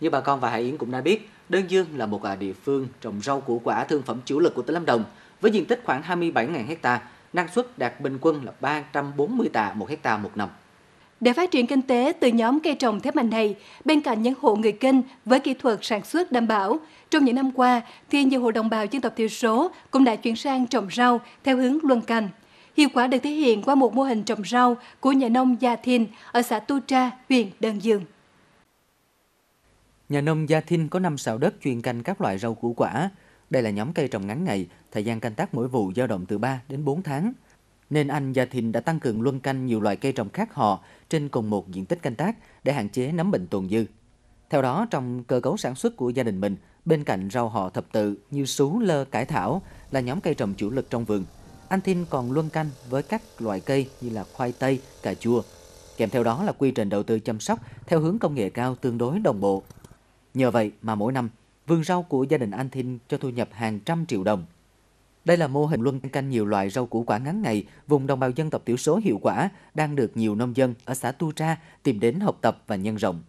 Như bà con và Hải Yến cũng đã biết, Đơn Dương là một à, địa phương trồng rau củ quả thương phẩm chủ lực của tỉnh Lâm Đồng với diện tích khoảng 27.000 ha, năng suất đạt bình quân là 340 tạ một hecta một năm. Để phát triển kinh tế từ nhóm cây trồng thế mạnh này, bên cạnh những hộ người kinh với kỹ thuật sản xuất đảm bảo, trong những năm qua thì nhiều hộ đồng bào dân tộc thiểu số cũng đã chuyển sang trồng rau theo hướng luân canh. Hiệu quả được thể hiện qua một mô hình trồng rau của nhà nông Gia Thìn ở xã Tu Tra, huyện Đơn Dương. Nhà nông Gia Thinh có 5 sào đất chuyên canh các loại rau củ quả. Đây là nhóm cây trồng ngắn ngày, thời gian canh tác mỗi vụ dao động từ 3 đến 4 tháng. Nên anh Gia Thìn đã tăng cường luân canh nhiều loại cây trồng khác họ trên cùng một diện tích canh tác để hạn chế nấm bệnh tồn dư. Theo đó, trong cơ cấu sản xuất của gia đình mình, bên cạnh rau họ thập tự như sú, lơ, cải thảo là nhóm cây trồng chủ lực trong vườn. Anh Thìn còn luân canh với các loại cây như là khoai tây, cà chua. Kèm theo đó là quy trình đầu tư chăm sóc theo hướng công nghệ cao tương đối đồng bộ, Nhờ vậy mà mỗi năm, vườn rau của gia đình anh Thinh cho thu nhập hàng trăm triệu đồng. Đây là mô hình luân canh nhiều loại rau củ quả ngắn ngày vùng đồng bào dân tộc thiểu số hiệu quả đang được nhiều nông dân ở xã Tu Tra tìm đến học tập và nhân rộng.